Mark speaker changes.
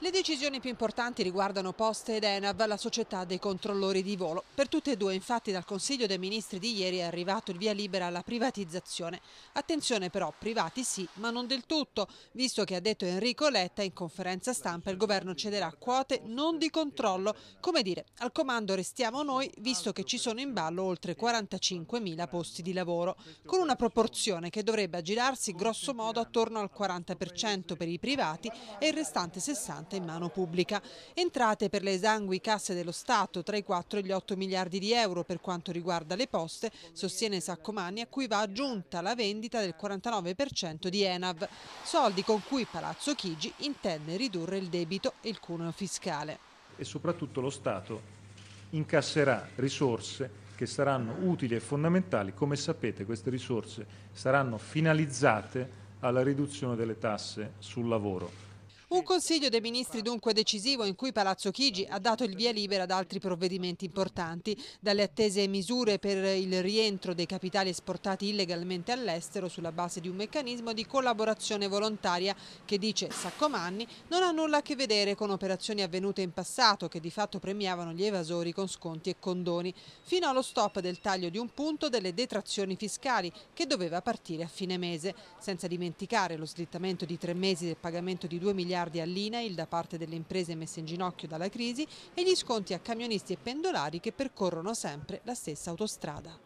Speaker 1: Le decisioni più importanti riguardano Poste ed Enav, la società dei controllori di volo. Per tutte e due, infatti, dal Consiglio dei Ministri di ieri è arrivato il via libera alla privatizzazione. Attenzione però, privati sì, ma non del tutto, visto che ha detto Enrico Letta in conferenza stampa il governo cederà quote non di controllo. Come dire, al comando restiamo noi, visto che ci sono in ballo oltre 45.000 posti di lavoro, con una proporzione che dovrebbe aggirarsi grossomodo attorno al 40% per i privati e il restante 60% in mano pubblica. Entrate per le esangui casse dello Stato tra i 4 e gli 8 miliardi di euro per quanto riguarda le poste, sostiene Saccomani a cui va aggiunta la vendita del 49% di Enav, soldi con cui Palazzo Chigi intende ridurre il debito e il cuneo fiscale.
Speaker 2: E soprattutto lo Stato incasserà risorse che saranno utili e fondamentali. Come sapete queste risorse saranno finalizzate alla riduzione delle tasse sul lavoro.
Speaker 1: Un Consiglio dei Ministri dunque decisivo in cui Palazzo Chigi ha dato il via libera ad altri provvedimenti importanti, dalle attese misure per il rientro dei capitali esportati illegalmente all'estero sulla base di un meccanismo di collaborazione volontaria che, dice Saccomanni, non ha nulla a che vedere con operazioni avvenute in passato che di fatto premiavano gli evasori con sconti e condoni, fino allo stop del taglio di un punto delle detrazioni fiscali che doveva partire a fine mese, senza dimenticare lo slittamento di tre mesi del pagamento di 2 miliardi ritardi all'INAIL da parte delle imprese messe in ginocchio dalla crisi e gli sconti a camionisti e pendolari che percorrono sempre la stessa autostrada.